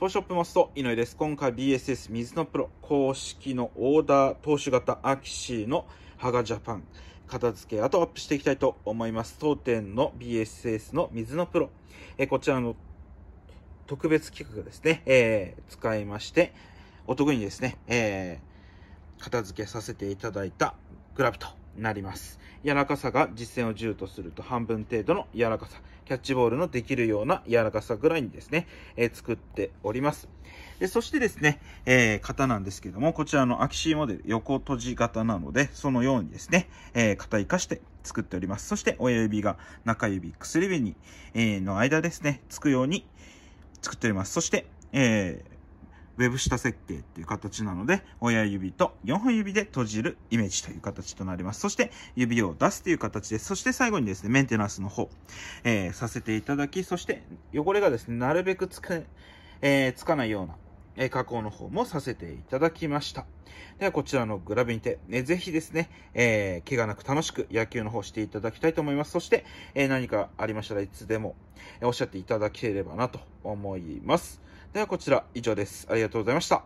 ポショップマスト、井上です。今回 BSS 水のプロ公式のオーダー投手型アキシーのハガジャパン片付け後アップしていきたいと思います。当店の BSS の水のプロ、えこちらの特別企画ですね、えー、使いまして、お得にですね、えー、片付けさせていただいたグラブとなります。柔らかさが実践を10とすると半分程度の柔らかさ、キャッチボールのできるような柔らかさぐらいにですね、えー、作っております。でそしてですね、えー、型なんですけども、こちらのアキシーモデル横閉じ型なので、そのようにですね、えー、型生かして作っております。そして親指が中指、薬指に、えの間ですね、つくように作っております。そして、えーウェブ下設計っていう形なので、親指と4本指で閉じるイメージという形となります。そして、指を出すという形です。そして最後にですね、メンテナンスの方、えー、させていただき、そして、汚れがですね、なるべくつく、えー、つかないような、え加工の方もさせていただきました。では、こちらのグラブにて、ね、ぜひですね、えー、怪我なく楽しく野球の方していただきたいと思います。そして、えー、何かありましたらいつでも、えおっしゃっていただければなと思います。では、こちら以上です。ありがとうございました。